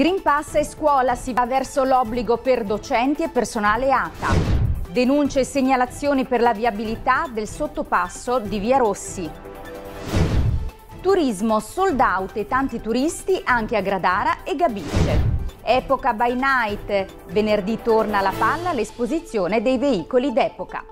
Green Pass e scuola si va verso l'obbligo per docenti e personale ATA. Denunce e segnalazioni per la viabilità del sottopasso di Via Rossi. Turismo sold out e tanti turisti anche a Gradara e Gabice. Epoca by Night. Venerdì torna alla palla l'esposizione dei veicoli d'epoca.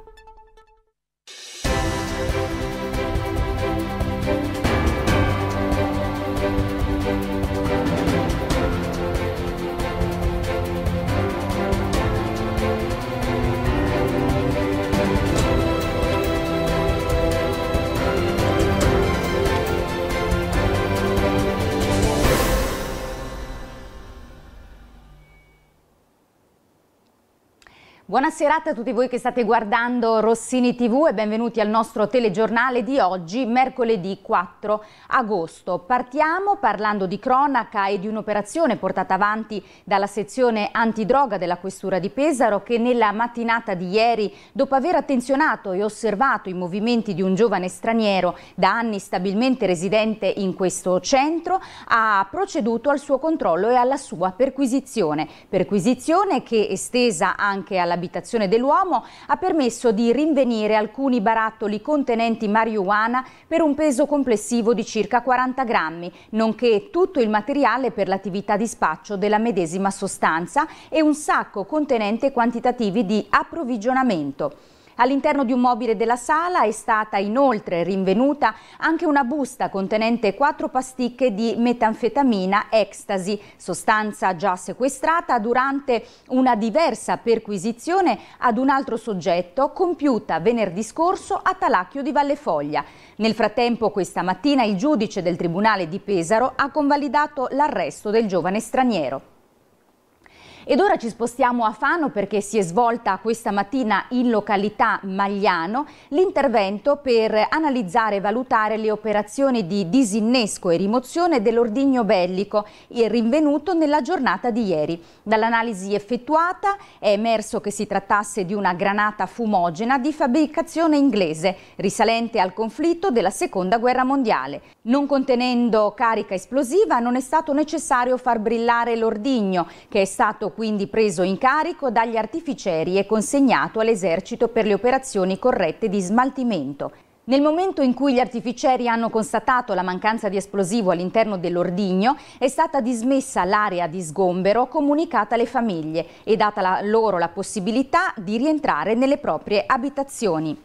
Buonasera a tutti voi che state guardando Rossini TV e benvenuti al nostro telegiornale di oggi, mercoledì 4 agosto. Partiamo parlando di cronaca e di un'operazione portata avanti dalla sezione antidroga della Questura di Pesaro che nella mattinata di ieri, dopo aver attenzionato e osservato i movimenti di un giovane straniero da anni stabilmente residente in questo centro, ha proceduto al suo controllo e alla sua perquisizione. Perquisizione che estesa anche alla all'abitazione dell'uomo ha permesso di rinvenire alcuni barattoli contenenti marijuana per un peso complessivo di circa 40 grammi, nonché tutto il materiale per l'attività di spaccio della medesima sostanza e un sacco contenente quantitativi di approvvigionamento. All'interno di un mobile della sala è stata inoltre rinvenuta anche una busta contenente quattro pasticche di metanfetamina ecstasy, sostanza già sequestrata durante una diversa perquisizione ad un altro soggetto compiuta venerdì scorso a Talacchio di Vallefoglia. Nel frattempo questa mattina il giudice del Tribunale di Pesaro ha convalidato l'arresto del giovane straniero. Ed ora ci spostiamo a Fano perché si è svolta questa mattina in località Magliano l'intervento per analizzare e valutare le operazioni di disinnesco e rimozione dell'ordigno bellico e rinvenuto nella giornata di ieri. Dall'analisi effettuata è emerso che si trattasse di una granata fumogena di fabbricazione inglese risalente al conflitto della seconda guerra mondiale. Non contenendo carica esplosiva non è stato necessario far brillare l'ordigno che è stato quindi preso in carico dagli artificieri e consegnato all'esercito per le operazioni corrette di smaltimento. Nel momento in cui gli artificieri hanno constatato la mancanza di esplosivo all'interno dell'ordigno, è stata dismessa l'area di sgombero comunicata alle famiglie e data loro la possibilità di rientrare nelle proprie abitazioni.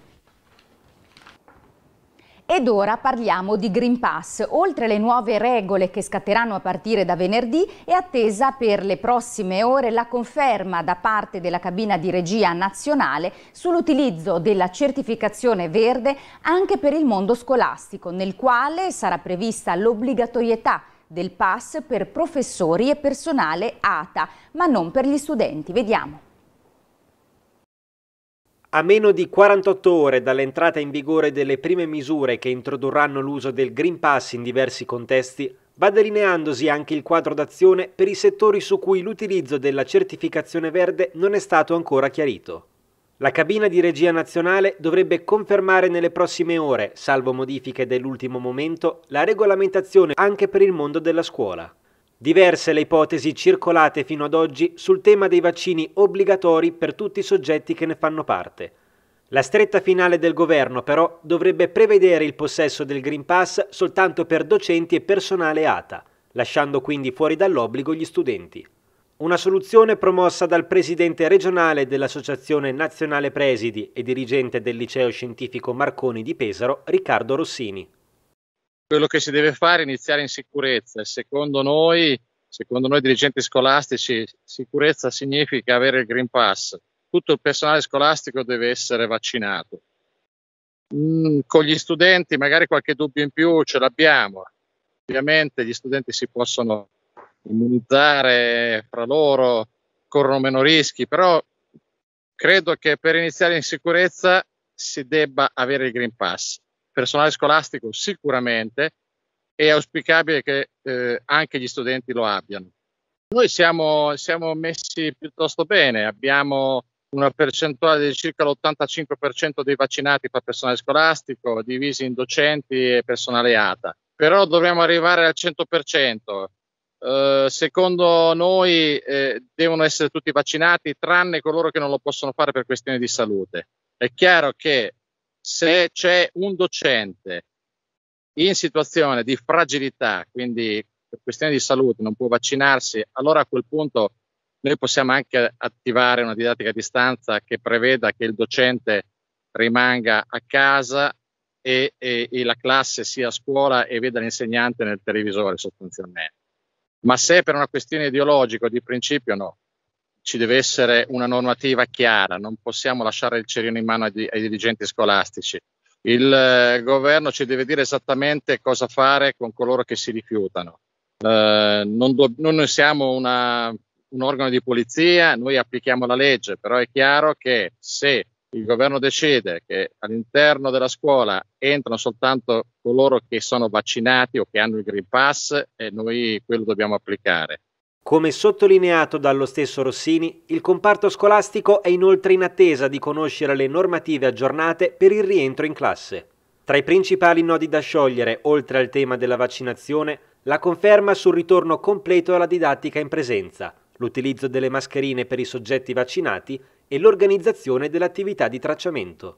Ed ora parliamo di Green Pass. Oltre alle nuove regole che scatteranno a partire da venerdì, è attesa per le prossime ore la conferma da parte della cabina di regia nazionale sull'utilizzo della certificazione verde anche per il mondo scolastico, nel quale sarà prevista l'obbligatorietà del pass per professori e personale ATA, ma non per gli studenti. Vediamo. A meno di 48 ore dall'entrata in vigore delle prime misure che introdurranno l'uso del Green Pass in diversi contesti, va delineandosi anche il quadro d'azione per i settori su cui l'utilizzo della certificazione verde non è stato ancora chiarito. La cabina di regia nazionale dovrebbe confermare nelle prossime ore, salvo modifiche dell'ultimo momento, la regolamentazione anche per il mondo della scuola. Diverse le ipotesi circolate fino ad oggi sul tema dei vaccini obbligatori per tutti i soggetti che ne fanno parte. La stretta finale del governo però dovrebbe prevedere il possesso del Green Pass soltanto per docenti e personale ATA, lasciando quindi fuori dall'obbligo gli studenti. Una soluzione promossa dal presidente regionale dell'Associazione Nazionale Presidi e dirigente del Liceo Scientifico Marconi di Pesaro, Riccardo Rossini quello che si deve fare è iniziare in sicurezza. Secondo noi, secondo noi dirigenti scolastici, sicurezza significa avere il Green Pass. Tutto il personale scolastico deve essere vaccinato. Mm, con gli studenti magari qualche dubbio in più ce l'abbiamo. Ovviamente gli studenti si possono immunizzare fra loro, corrono meno rischi, però credo che per iniziare in sicurezza si debba avere il Green Pass personale scolastico sicuramente, è auspicabile che eh, anche gli studenti lo abbiano. Noi siamo, siamo, messi piuttosto bene, abbiamo una percentuale di circa l'85% dei vaccinati per personale scolastico, divisi in docenti e personale ATA, però dobbiamo arrivare al 100%. Eh, secondo noi eh, devono essere tutti vaccinati tranne coloro che non lo possono fare per questioni di salute. È chiaro che se c'è un docente in situazione di fragilità, quindi per questioni di salute non può vaccinarsi, allora a quel punto noi possiamo anche attivare una didattica a distanza che preveda che il docente rimanga a casa e, e, e la classe sia a scuola e veda l'insegnante nel televisore sostanzialmente. Ma se per una questione ideologica o di principio no, ci deve essere una normativa chiara, non possiamo lasciare il cerino in mano ai, ai dirigenti scolastici. Il eh, governo ci deve dire esattamente cosa fare con coloro che si rifiutano. Eh, non, do, noi siamo una, un organo di polizia, noi applichiamo la legge, però è chiaro che se il governo decide che all'interno della scuola entrano soltanto coloro che sono vaccinati o che hanno il Green Pass e eh, noi quello dobbiamo applicare. Come sottolineato dallo stesso Rossini, il comparto scolastico è inoltre in attesa di conoscere le normative aggiornate per il rientro in classe. Tra i principali nodi da sciogliere, oltre al tema della vaccinazione, la conferma sul ritorno completo alla didattica in presenza, l'utilizzo delle mascherine per i soggetti vaccinati e l'organizzazione dell'attività di tracciamento.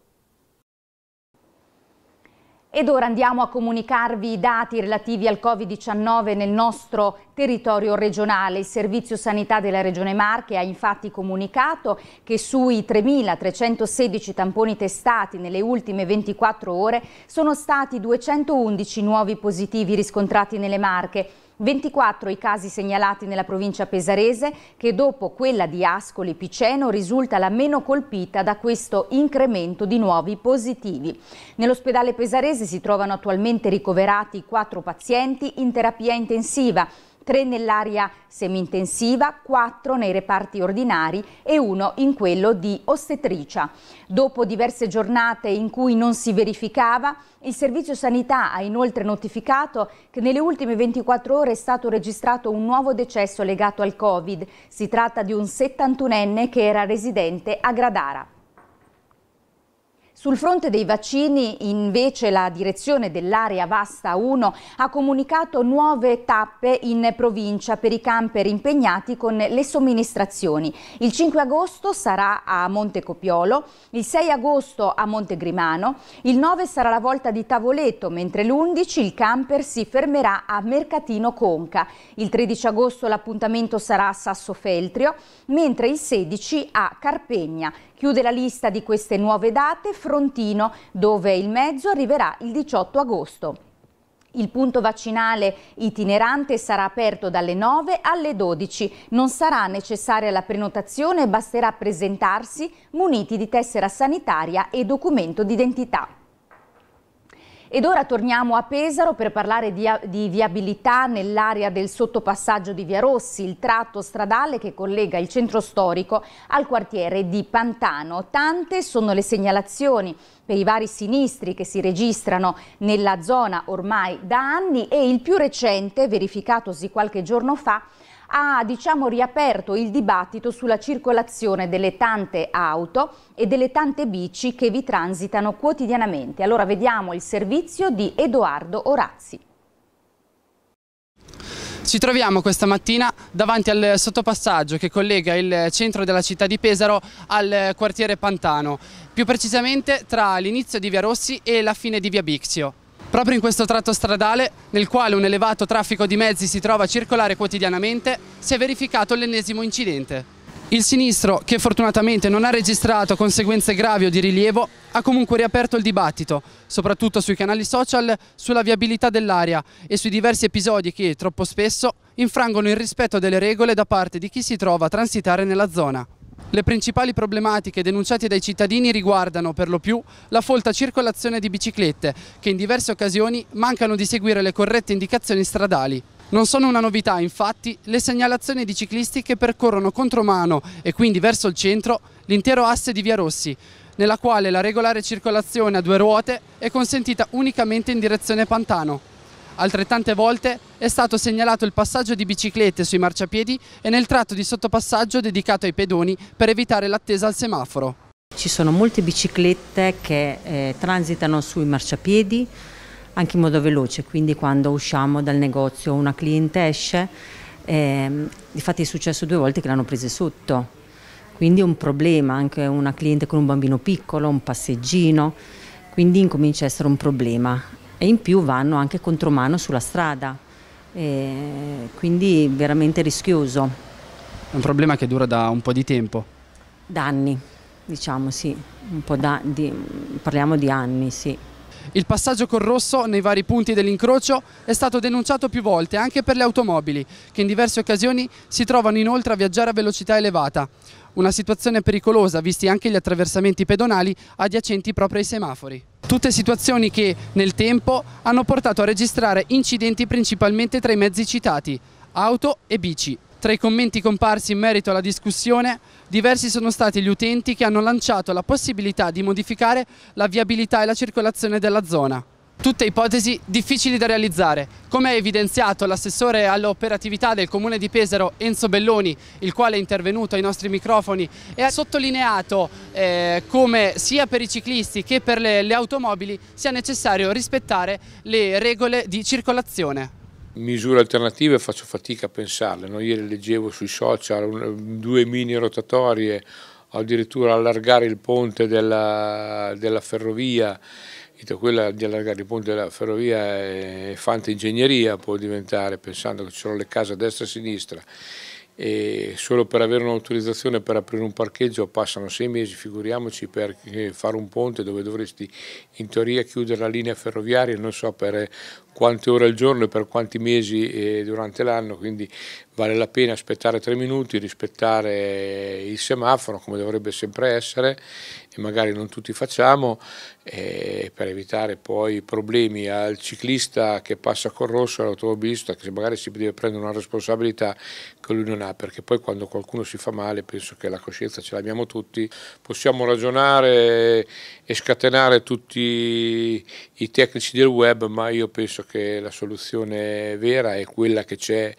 Ed ora andiamo a comunicarvi i dati relativi al Covid-19 nel nostro territorio regionale. Il Servizio Sanità della Regione Marche ha infatti comunicato che sui 3.316 tamponi testati nelle ultime 24 ore sono stati 211 nuovi positivi riscontrati nelle Marche 24 i casi segnalati nella provincia pesarese che dopo quella di Ascoli Piceno risulta la meno colpita da questo incremento di nuovi positivi. Nell'ospedale pesarese si trovano attualmente ricoverati quattro pazienti in terapia intensiva 3 nell'area semi-intensiva, 4 nei reparti ordinari e 1 in quello di ostetricia. Dopo diverse giornate in cui non si verificava, il Servizio Sanità ha inoltre notificato che nelle ultime 24 ore è stato registrato un nuovo decesso legato al Covid. Si tratta di un 71enne che era residente a Gradara. Sul fronte dei vaccini invece la direzione dell'area Vasta 1 ha comunicato nuove tappe in provincia per i camper impegnati con le somministrazioni. Il 5 agosto sarà a Montecopiolo, il 6 agosto a Montegrimano, il 9 sarà la volta di Tavoleto, mentre l'11 il camper si fermerà a Mercatino Conca. Il 13 agosto l'appuntamento sarà a Sassofeltrio, mentre il 16 a Carpegna. Chiude la lista di queste nuove date Frontino, dove il mezzo arriverà il 18 agosto. Il punto vaccinale itinerante sarà aperto dalle 9 alle 12. Non sarà necessaria la prenotazione, basterà presentarsi muniti di tessera sanitaria e documento d'identità. Ed ora torniamo a Pesaro per parlare di, di viabilità nell'area del sottopassaggio di Via Rossi, il tratto stradale che collega il centro storico al quartiere di Pantano. Tante sono le segnalazioni per i vari sinistri che si registrano nella zona ormai da anni e il più recente, verificatosi qualche giorno fa, ha diciamo, riaperto il dibattito sulla circolazione delle tante auto e delle tante bici che vi transitano quotidianamente. Allora vediamo il servizio di Edoardo Orazzi. Ci troviamo questa mattina davanti al sottopassaggio che collega il centro della città di Pesaro al quartiere Pantano, più precisamente tra l'inizio di Via Rossi e la fine di Via Bixio. Proprio in questo tratto stradale, nel quale un elevato traffico di mezzi si trova a circolare quotidianamente, si è verificato l'ennesimo incidente. Il sinistro, che fortunatamente non ha registrato conseguenze gravi o di rilievo, ha comunque riaperto il dibattito, soprattutto sui canali social, sulla viabilità dell'area e sui diversi episodi che, troppo spesso, infrangono il rispetto delle regole da parte di chi si trova a transitare nella zona. Le principali problematiche denunciate dai cittadini riguardano per lo più la folta circolazione di biciclette che in diverse occasioni mancano di seguire le corrette indicazioni stradali. Non sono una novità infatti le segnalazioni di ciclisti che percorrono contromano e quindi verso il centro l'intero asse di Via Rossi, nella quale la regolare circolazione a due ruote è consentita unicamente in direzione Pantano. Altrettante volte è stato segnalato il passaggio di biciclette sui marciapiedi e nel tratto di sottopassaggio dedicato ai pedoni per evitare l'attesa al semaforo. Ci sono molte biciclette che eh, transitano sui marciapiedi anche in modo veloce, quindi quando usciamo dal negozio una cliente esce, eh, infatti è successo due volte che l'hanno prese sotto, quindi è un problema anche una cliente con un bambino piccolo, un passeggino, quindi incomincia a essere un problema e in più vanno anche contromano sulla strada, quindi veramente rischioso. È un problema che dura da un po' di tempo? Da anni, diciamo sì, da, di, parliamo di anni sì. Il passaggio col rosso nei vari punti dell'incrocio è stato denunciato più volte anche per le automobili, che in diverse occasioni si trovano inoltre a viaggiare a velocità elevata. Una situazione pericolosa, visti anche gli attraversamenti pedonali adiacenti proprio ai semafori. Tutte situazioni che, nel tempo, hanno portato a registrare incidenti principalmente tra i mezzi citati, auto e bici. Tra i commenti comparsi in merito alla discussione, diversi sono stati gli utenti che hanno lanciato la possibilità di modificare la viabilità e la circolazione della zona. Tutte ipotesi difficili da realizzare. Come ha evidenziato l'assessore all'operatività del comune di Pesaro Enzo Belloni, il quale è intervenuto ai nostri microfoni e ha sottolineato eh, come sia per i ciclisti che per le, le automobili sia necessario rispettare le regole di circolazione misure alternative faccio fatica a pensarle, no? ieri leggevo sui social due mini rotatorie, addirittura allargare il ponte della, della ferrovia quella di allargare il ponte della ferrovia è fantingegneria può diventare, pensando che ci sono le case a destra e a sinistra e solo per avere un'autorizzazione per aprire un parcheggio passano sei mesi, figuriamoci per eh, fare un ponte dove dovresti in teoria chiudere la linea ferroviaria non so per eh, quante ore al giorno e per quanti mesi eh, durante l'anno, quindi vale la pena aspettare tre minuti, rispettare il semaforo come dovrebbe sempre essere e magari non tutti facciamo eh, per evitare poi problemi al ciclista che passa col rosso, all'automobilista che magari si deve prendere una responsabilità che lui non ha, perché poi quando qualcuno si fa male penso che la coscienza ce l'abbiamo tutti, possiamo ragionare e scatenare tutti i tecnici del web, ma io penso che la soluzione vera è quella che c'è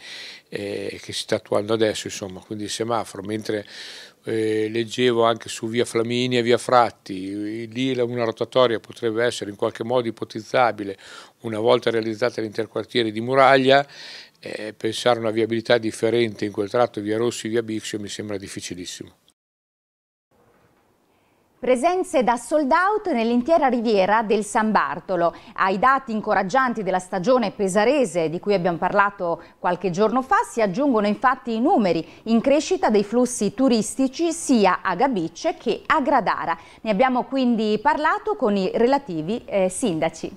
e eh, che si sta attuando adesso, insomma, quindi il semaforo, mentre eh, leggevo anche su via Flaminia e via Fratti, lì una rotatoria potrebbe essere in qualche modo ipotizzabile una volta realizzata l'interquartiere di Muraglia, eh, pensare a una viabilità differente in quel tratto via Rossi, e via Bixio mi sembra difficilissimo. Presenze da sold out nell'intera riviera del San Bartolo. Ai dati incoraggianti della stagione pesarese di cui abbiamo parlato qualche giorno fa si aggiungono infatti i numeri in crescita dei flussi turistici sia a Gabice che a Gradara. Ne abbiamo quindi parlato con i relativi eh, sindaci.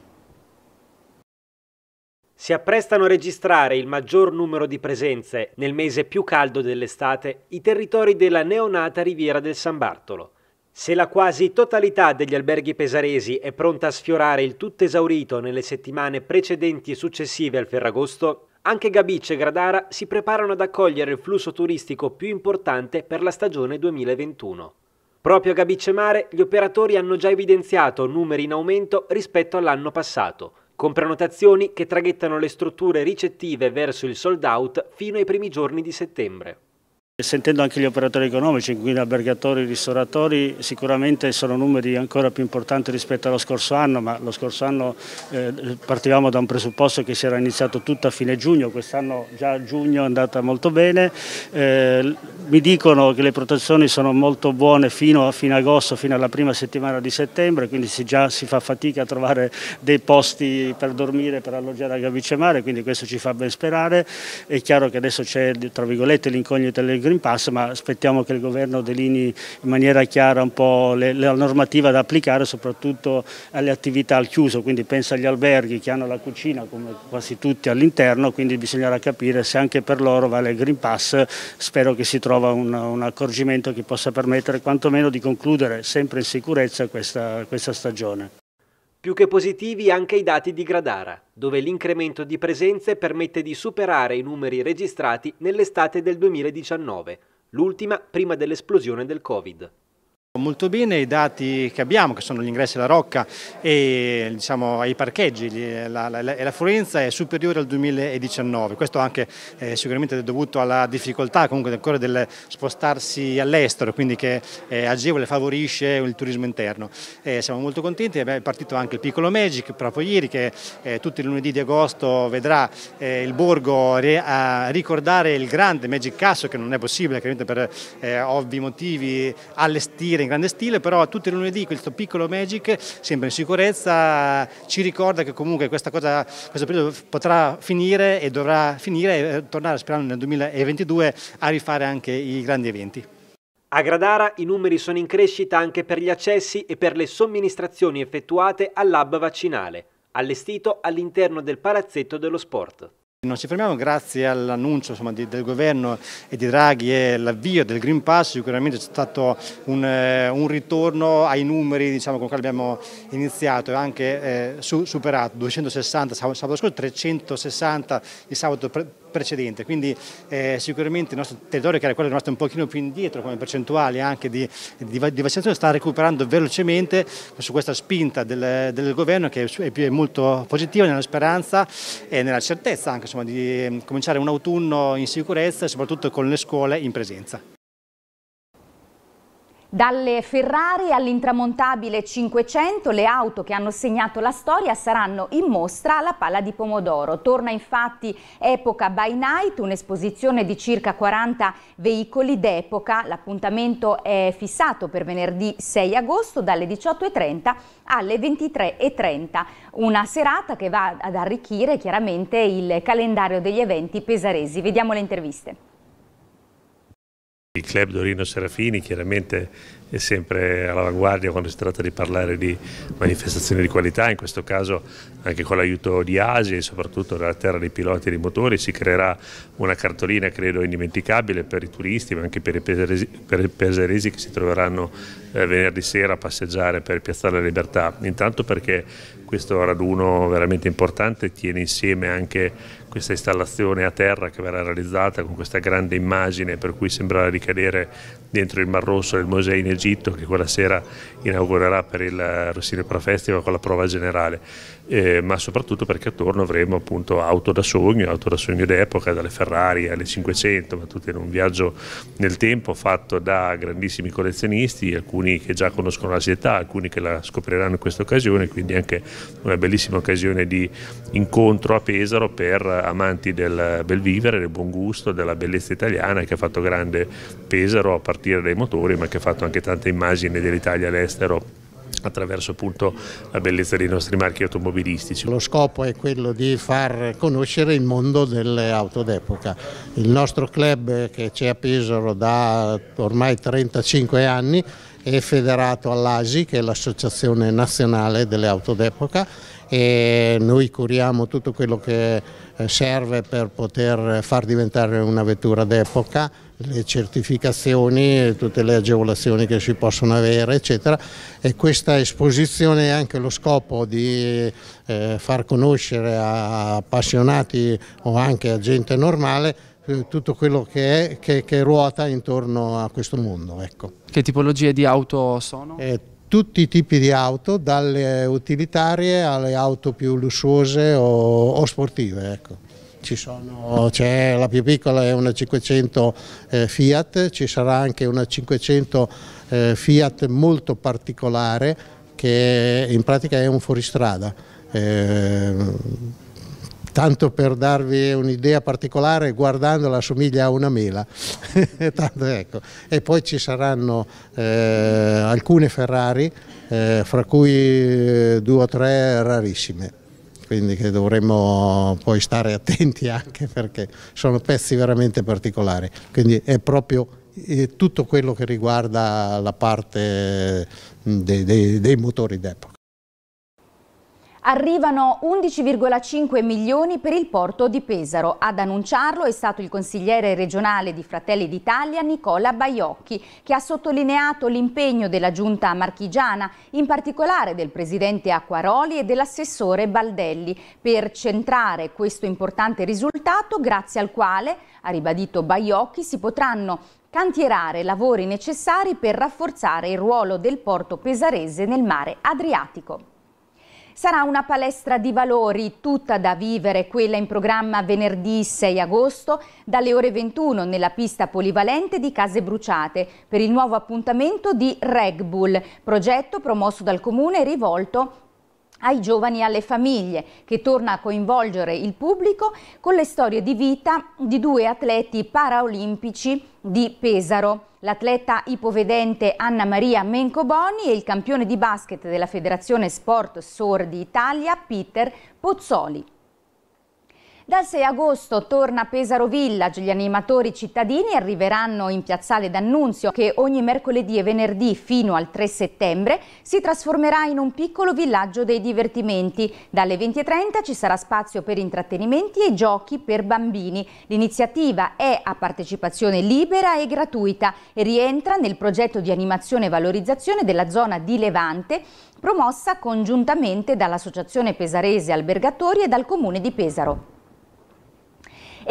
Si apprestano a registrare il maggior numero di presenze nel mese più caldo dell'estate i territori della neonata riviera del San Bartolo. Se la quasi totalità degli alberghi pesaresi è pronta a sfiorare il tutto esaurito nelle settimane precedenti e successive al Ferragosto, anche Gabice e Gradara si preparano ad accogliere il flusso turistico più importante per la stagione 2021. Proprio a Gabice Mare gli operatori hanno già evidenziato numeri in aumento rispetto all'anno passato, con prenotazioni che traghettano le strutture ricettive verso il sold out fino ai primi giorni di settembre. Sentendo anche gli operatori economici, quindi albergatori, ristoratori, sicuramente sono numeri ancora più importanti rispetto allo scorso anno, ma lo scorso anno eh, partivamo da un presupposto che si era iniziato tutto a fine giugno, quest'anno già a giugno è andata molto bene. Eh, mi dicono che le protezioni sono molto buone fino a fine agosto, fino alla prima settimana di settembre, quindi si già si fa fatica a trovare dei posti per dormire, per alloggiare a Gavicemare, quindi questo ci fa ben sperare. È chiaro che adesso c'è tra virgolette, l'incognita delle Green Pass, ma aspettiamo che il governo delini in maniera chiara un po' le, la normativa da applicare soprattutto alle attività al chiuso, quindi pensa agli alberghi che hanno la cucina come quasi tutti all'interno, quindi bisognerà capire se anche per loro vale il Green Pass, spero che si trova un, un accorgimento che possa permettere quantomeno di concludere sempre in sicurezza questa, questa stagione. Più che positivi anche i dati di Gradara, dove l'incremento di presenze permette di superare i numeri registrati nell'estate del 2019, l'ultima prima dell'esplosione del Covid. Molto bene i dati che abbiamo, che sono gli ingressi alla Rocca e diciamo, ai parcheggi, la, la, è superiore al 2019, questo anche eh, sicuramente è dovuto alla difficoltà comunque ancora del spostarsi all'estero, quindi che eh, agevole, favorisce il turismo interno. Eh, siamo molto contenti, è partito anche il piccolo Magic proprio ieri che eh, tutti i lunedì di agosto vedrà eh, il borgo a ricordare il grande Magic Casso che non è possibile chiaramente per eh, ovvi motivi allestire in grande stile, però tutti i lunedì questo piccolo Magic, sempre in sicurezza, ci ricorda che comunque questa cosa, questo periodo potrà finire e dovrà finire e tornare, sperando nel 2022 a rifare anche i grandi eventi. A Gradara i numeri sono in crescita anche per gli accessi e per le somministrazioni effettuate al lab vaccinale, allestito all'interno del palazzetto dello sport. Non ci fermiamo, grazie all'annuncio del governo e di Draghi e all'avvio del Green Pass sicuramente c'è stato un, eh, un, ritorno ai numeri diciamo, con cui abbiamo iniziato e anche eh, superato 260 sabato scorso, 360 il sabato pre precedente, quindi eh, sicuramente il nostro territorio che era quello rimasto un pochino più indietro come percentuale anche di, di, di vaccinazione sta recuperando velocemente su questa spinta del, del governo che è, è, molto positiva nella speranza e nella certezza anche insomma, di mm, cominciare un autunno in sicurezza e soprattutto con le scuole in presenza. Dalle Ferrari all'intramontabile 500 le auto che hanno segnato la storia saranno in mostra alla Palla di Pomodoro. Torna infatti Epoca by Night, un'esposizione di circa 40 veicoli d'epoca. L'appuntamento è fissato per venerdì 6 agosto dalle 18.30 alle 23.30. Una serata che va ad arricchire chiaramente il calendario degli eventi pesaresi. Vediamo le interviste. Il club Dorino Serafini chiaramente è sempre all'avanguardia quando si tratta di parlare di manifestazioni di qualità, in questo caso anche con l'aiuto di Asia e soprattutto della terra dei piloti e dei motori si creerà una cartolina credo indimenticabile per i turisti ma anche per i peseresi, che si troveranno eh, venerdì sera a passeggiare per Piazzale della Libertà, intanto perché questo raduno veramente importante tiene insieme anche questa installazione a terra che verrà realizzata con questa grande immagine per cui sembrerà ricadere dentro il Mar Rosso del Mosè in Egitto che quella sera inaugurerà per il eh, Rossini Pro Festival con la prova generale eh, ma soprattutto perché attorno avremo appunto auto da sogno, auto da sogno d'epoca, dalle Ferrari alle 500, ma tutte in un viaggio nel tempo fatto da grandissimi collezionisti, alcuni che già conoscono la città, alcuni che la scopriranno in questa occasione, quindi anche una bellissima occasione di incontro a Pesaro per amanti del bel vivere, del buon gusto, della bellezza italiana che ha fatto grande Pesaro a partire dai motori, ma che ha fatto anche tante immagini dell'Italia all'estero attraverso appunto la bellezza dei nostri marchi automobilistici. Lo scopo è quello di far conoscere il mondo delle auto d'epoca. Il nostro club che c'è a Pesaro da ormai 35 anni è federato all'ASI che è l'Associazione Nazionale delle Auto d'Epoca e noi curiamo tutto quello che eh, serve per poter far diventare una vettura d'epoca le certificazioni, tutte le agevolazioni che si possono avere, eccetera. E questa esposizione ha anche lo scopo di eh, far conoscere a appassionati o anche a gente normale eh, tutto quello che, è, che, che, ruota intorno a questo mondo. Ecco. Che tipologie di auto sono? Eh, tutti i tipi di auto, dalle utilitarie alle auto più lussuose o, o sportive. Ecco c'è la più piccola è una 500 eh, Fiat, ci sarà anche una 500 eh, Fiat molto particolare che in pratica è un fuoristrada. Eh, tanto per darvi un'idea particolare, guardandola assomiglia a una mela. tanto, ecco. E poi ci saranno eh, alcune Ferrari, eh, fra cui eh, due o tre rarissime quindi che dovremmo poi stare attenti anche perché sono pezzi veramente particolari, quindi è proprio eh, tutto quello che riguarda la parte mm, dei, dei, dei motori d'epoca. Arrivano 11,5 milioni per il porto di Pesaro. Ad annunciarlo è stato il consigliere regionale di Fratelli d'Italia Nicola Baiocchi, che ha sottolineato l'impegno della giunta marchigiana, in particolare del presidente Acquaroli e dell'assessore Baldelli, per centrare questo importante risultato grazie al quale, ha ribadito Baiocchi, si potranno cantierare lavori necessari per rafforzare il ruolo del porto pesarese nel mare Adriatico. Sarà una palestra di valori tutta da vivere, quella in programma venerdì 6 agosto dalle ore 21 nella pista polivalente di Case Bruciate per il nuovo appuntamento di Reg Bull, progetto promosso dal Comune e rivolto ai giovani e alle famiglie, che torna a coinvolgere il pubblico con le storie di vita di due atleti paraolimpici di Pesaro. L'atleta ipovedente Anna Maria Mencoboni e il campione di basket della Federazione Sport Sordi Italia, Peter Pozzoli. Dal 6 agosto torna Pesaro Village, gli animatori cittadini arriveranno in piazzale D'Annunzio che ogni mercoledì e venerdì fino al 3 settembre si trasformerà in un piccolo villaggio dei divertimenti. Dalle 20.30 ci sarà spazio per intrattenimenti e giochi per bambini. L'iniziativa è a partecipazione libera e gratuita e rientra nel progetto di animazione e valorizzazione della zona di Levante promossa congiuntamente dall'Associazione Pesarese Albergatori e dal Comune di Pesaro.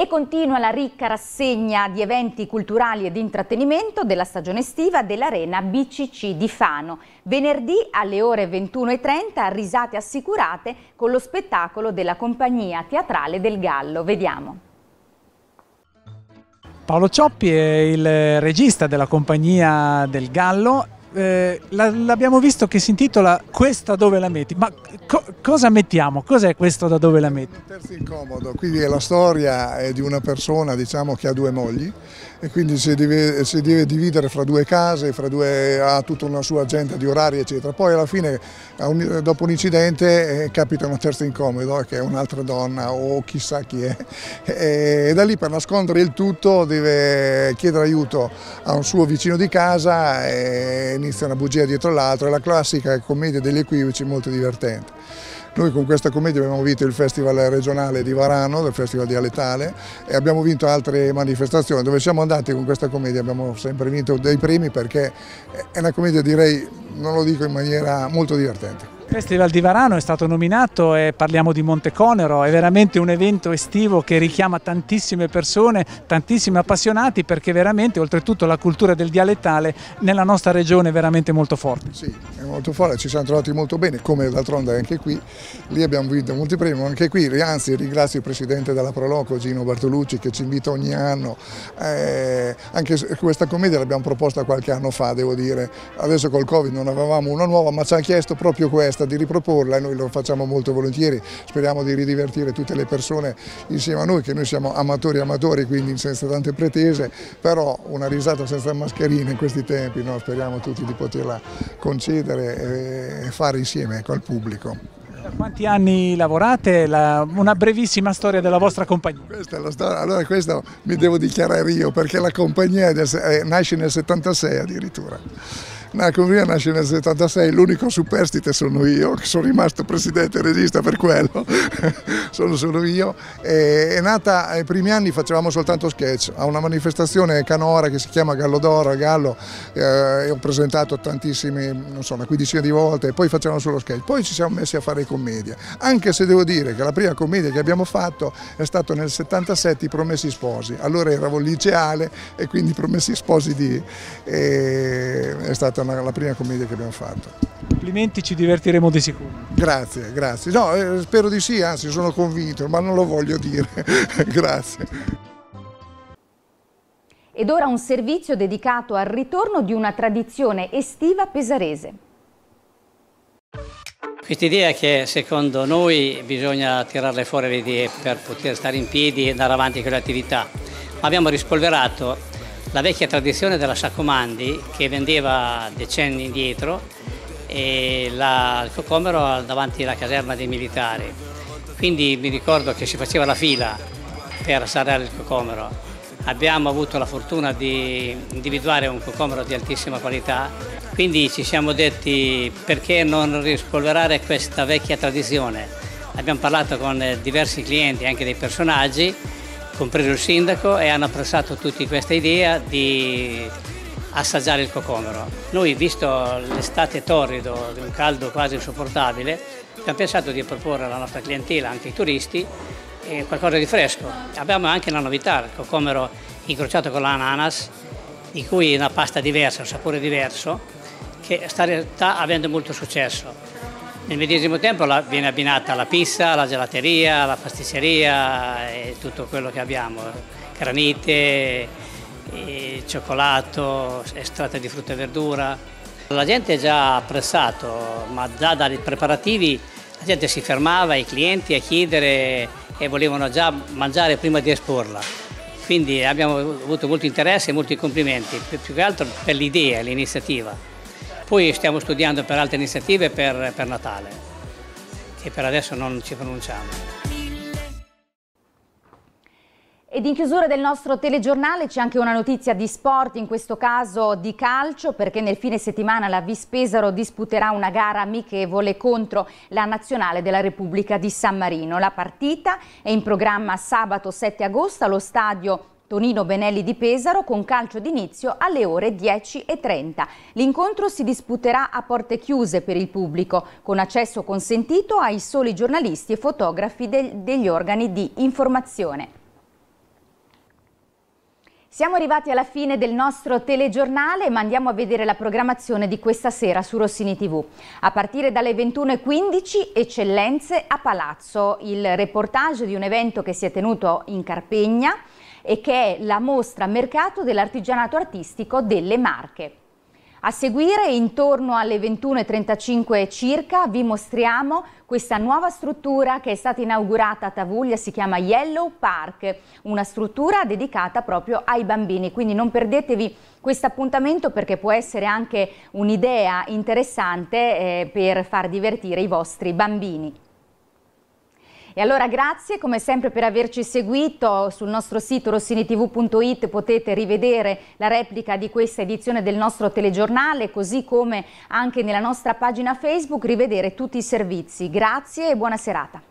E continua la ricca rassegna di eventi culturali ed intrattenimento della stagione estiva dell'Arena BCC di Fano. Venerdì alle ore 21.30 risate assicurate con lo spettacolo della compagnia teatrale del Gallo. Vediamo. Paolo Cioppi è il regista della compagnia del Gallo eh, l'abbiamo visto che si intitola Questa dove la metti, ma co cosa mettiamo? Cos'è questo da dove la metti? Mettersi in comodo, quindi è la storia eh, di una persona diciamo, che ha due mogli e quindi si deve, si deve, dividere fra due case, fra due, ha tutta una sua agenda di orari eccetera. Poi alla fine un, dopo un incidente eh, capita una certa incomodo eh, che è un'altra donna o chissà chi è e, e, da lì per nascondere il tutto deve chiedere aiuto a un suo vicino di casa e inizia una bugia dietro l'altro, è la classica commedia degli equivoci molto divertente. Noi con questa commedia abbiamo vinto il festival regionale di Varano, il festival dialetale e abbiamo vinto altre manifestazioni dove siamo andati con questa commedia, abbiamo sempre vinto dei primi perché è una commedia direi, non lo dico in maniera molto divertente. Festival di Varano è stato nominato e parliamo di Monte Conero, è veramente un evento estivo che richiama tantissime persone, tantissimi appassionati perché veramente oltretutto la cultura del dialettale nella nostra regione è veramente molto forte. Sì, è molto forte, ci siamo trovati molto bene come d'altronde anche qui, lì abbiamo vinto molti premi, anche qui anzi ringrazio il presidente della Proloco Gino Bartolucci che ci invita ogni anno, eh, anche questa commedia l'abbiamo proposta qualche anno fa devo dire, adesso col Covid non avevamo una nuova ma ci ha chiesto proprio questo proposta di riproporla e noi lo facciamo molto volentieri, speriamo di ridivertire tutte le persone insieme a noi, che noi siamo amatori amatori, quindi senza tante pretese, però una risata senza mascherine in questi tempi, no? speriamo tutti di poterla concedere e fare insieme ecco, al pubblico. Da quanti anni lavorate? La, una brevissima storia della vostra compagnia. Questa è la storia, allora questo mi devo dichiarare io perché la compagnia del, eh, nasce nel 76 addirittura. La L'economia nasce nel 76, l'unico superstite sono io, che sono rimasto presidente regista per quello, sono solo io. è nata, ai primi anni facevamo soltanto sketch, a una manifestazione canora che si chiama Gallo d'Oro, Gallo, eh, ho presentato tantissime, non so, una quindicina di volte, e poi facevamo solo sketch, poi ci siamo messi a fare commedia, anche se devo dire che la prima commedia che abbiamo fatto è stata nel 77 I Promessi Sposi, allora ero liceale e quindi i Promessi Sposi di, eh, è stata una una, la prima commedia che abbiamo fatto. Complimenti, ci divertiremo di sicuro. Grazie, grazie. No, eh, spero di sì, anzi sono convinto, ma non lo voglio dire. grazie. Ed ora un servizio dedicato al ritorno di una tradizione estiva pesarese. Questa idea che secondo noi bisogna tirarle fuori le idee per poter stare in piedi e andare avanti con le attività. Abbiamo rispolverato la vecchia tradizione della Sciacomandi che vendeva decenni indietro la, il cocomero davanti alla caserma dei militari. Quindi mi ricordo che si faceva la fila per sarare il cocomero. Abbiamo avuto la fortuna di individuare un cocomero di altissima qualità, quindi ci siamo detti perché non rispolverare questa vecchia tradizione. Abbiamo parlato con diversi clienti, anche dei personaggi, compreso il sindaco, e hanno apprezzato tutti questa idea di assaggiare il cocomero. Noi, visto l'estate torrido, un caldo quasi insopportabile, abbiamo pensato di proporre alla nostra clientela, anche ai turisti, eh, qualcosa di fresco. Abbiamo anche una novità, il cocomero incrociato con l'ananas, di cui è una pasta diversa, un sapore diverso, che sta in realtà avendo molto successo. Nel medesimo tempo viene abbinata la pizza, la gelateria, la pasticceria e tutto quello che abbiamo, granite, cioccolato, estratto di frutta e verdura. La gente è già apprezzato, ma già dai preparativi la gente si fermava, i clienti a chiedere e volevano già mangiare prima di esporla. Quindi abbiamo avuto molto interesse e molti complimenti, più che altro per l'idea e l'iniziativa. Poi stiamo studiando per altre iniziative per, per Natale, che per adesso non ci pronunciamo. Ed in chiusura del nostro telegiornale c'è anche una notizia di sport, in questo caso di calcio, perché nel fine settimana la Vispesaro disputerà una gara amichevole contro la Nazionale della Repubblica di San Marino. La partita è in programma sabato 7 agosto allo stadio Tonino Benelli di Pesaro con calcio d'inizio alle ore 10.30. L'incontro si disputerà a porte chiuse per il pubblico, con accesso consentito ai soli giornalisti e fotografi del, degli organi di informazione. Siamo arrivati alla fine del nostro telegiornale ma andiamo a vedere la programmazione di questa sera su Rossini TV. A partire dalle 21.15 Eccellenze a Palazzo, il reportage di un evento che si è tenuto in Carpegna e che è la mostra mercato dell'artigianato artistico delle Marche. A seguire, intorno alle 21.35 circa, vi mostriamo questa nuova struttura che è stata inaugurata a Tavuglia, si chiama Yellow Park, una struttura dedicata proprio ai bambini, quindi non perdetevi questo appuntamento perché può essere anche un'idea interessante eh, per far divertire i vostri bambini. E allora grazie come sempre per averci seguito sul nostro sito rossinitv.it potete rivedere la replica di questa edizione del nostro telegiornale così come anche nella nostra pagina Facebook rivedere tutti i servizi. Grazie e buona serata.